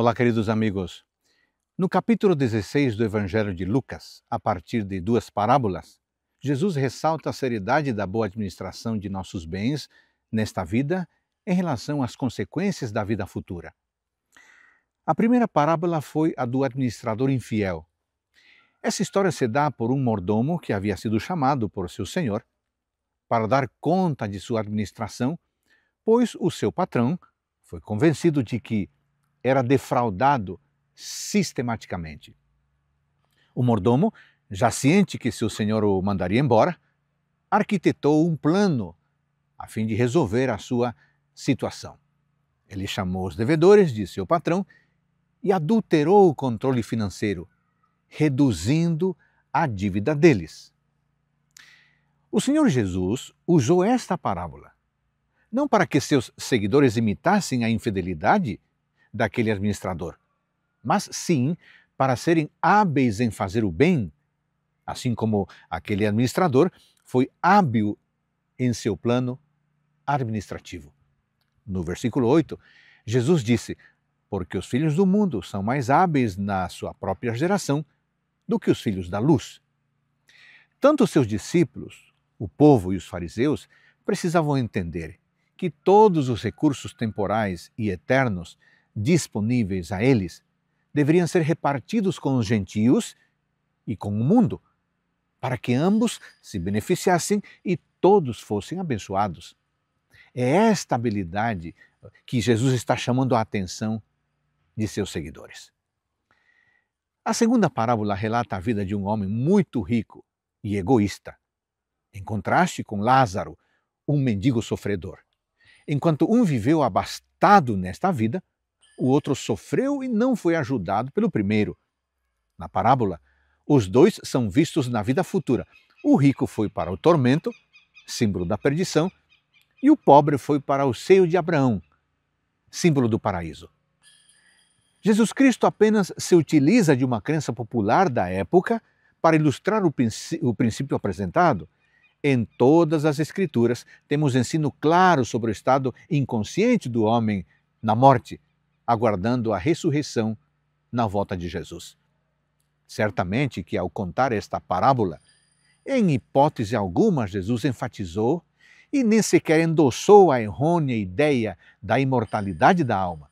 Olá, queridos amigos. No capítulo 16 do Evangelho de Lucas, a partir de duas parábolas, Jesus ressalta a seriedade da boa administração de nossos bens nesta vida em relação às consequências da vida futura. A primeira parábola foi a do administrador infiel. Essa história se dá por um mordomo que havia sido chamado por seu senhor para dar conta de sua administração, pois o seu patrão foi convencido de que era defraudado sistematicamente. O mordomo, já ciente que seu senhor o mandaria embora, arquitetou um plano a fim de resolver a sua situação. Ele chamou os devedores de seu patrão e adulterou o controle financeiro, reduzindo a dívida deles. O Senhor Jesus usou esta parábola não para que seus seguidores imitassem a infidelidade daquele administrador, mas sim para serem hábeis em fazer o bem, assim como aquele administrador foi hábil em seu plano administrativo. No versículo 8, Jesus disse: Porque os filhos do mundo são mais hábeis na sua própria geração do que os filhos da luz. Tanto seus discípulos, o povo e os fariseus precisavam entender que todos os recursos temporais e eternos disponíveis a eles deveriam ser repartidos com os gentios e com o mundo, para que ambos se beneficiassem e todos fossem abençoados. É esta habilidade que Jesus está chamando a atenção de seus seguidores. A segunda parábola relata a vida de um homem muito rico e egoísta, em contraste com Lázaro, um mendigo sofredor. Enquanto um viveu abastado nesta vida, o outro sofreu e não foi ajudado pelo primeiro. Na parábola, os dois são vistos na vida futura. O rico foi para o tormento, símbolo da perdição, e o pobre foi para o seio de Abraão, símbolo do paraíso. Jesus Cristo apenas se utiliza de uma crença popular da época para ilustrar o, princ o princípio apresentado. Em todas as Escrituras temos ensino claro sobre o estado inconsciente do homem na morte, aguardando a ressurreição na volta de Jesus. Certamente que, ao contar esta parábola, em hipótese alguma, Jesus enfatizou e nem sequer endossou a errônea ideia da imortalidade da alma,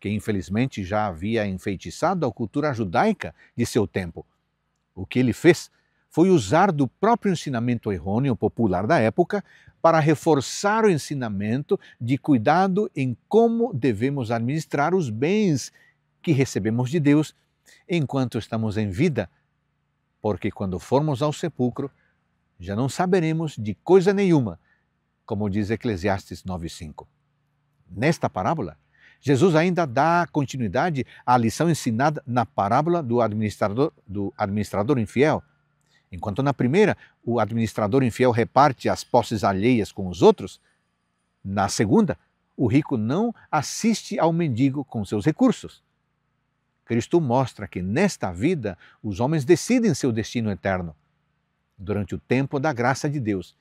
que infelizmente já havia enfeitiçado a cultura judaica de seu tempo. O que ele fez foi usar do próprio ensinamento errôneo popular da época para reforçar o ensinamento de cuidado em como devemos administrar os bens que recebemos de Deus enquanto estamos em vida, porque quando formos ao sepulcro, já não saberemos de coisa nenhuma, como diz Eclesiastes 9:5. Nesta parábola, Jesus ainda dá continuidade à lição ensinada na parábola do administrador, do administrador infiel, Enquanto na primeira o administrador infiel reparte as posses alheias com os outros, na segunda o rico não assiste ao mendigo com seus recursos. Cristo mostra que nesta vida os homens decidem seu destino eterno. Durante o tempo da graça de Deus,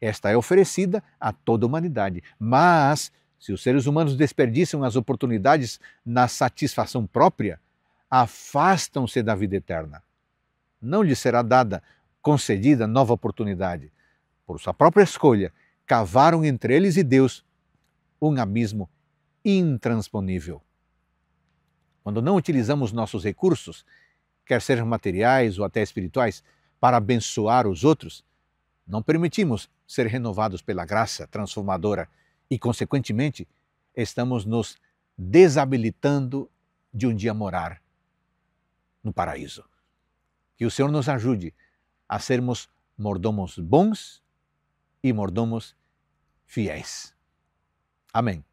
esta é oferecida a toda a humanidade. Mas, se os seres humanos desperdiçam as oportunidades na satisfação própria, afastam-se da vida eterna não lhe será dada, concedida nova oportunidade. Por sua própria escolha, cavaram entre eles e Deus um abismo intransponível. Quando não utilizamos nossos recursos, quer sejam materiais ou até espirituais, para abençoar os outros, não permitimos ser renovados pela graça transformadora e, consequentemente, estamos nos desabilitando de um dia morar no paraíso. Que o Senhor nos ajude a sermos mordomos bons e mordomos fiéis. Amém.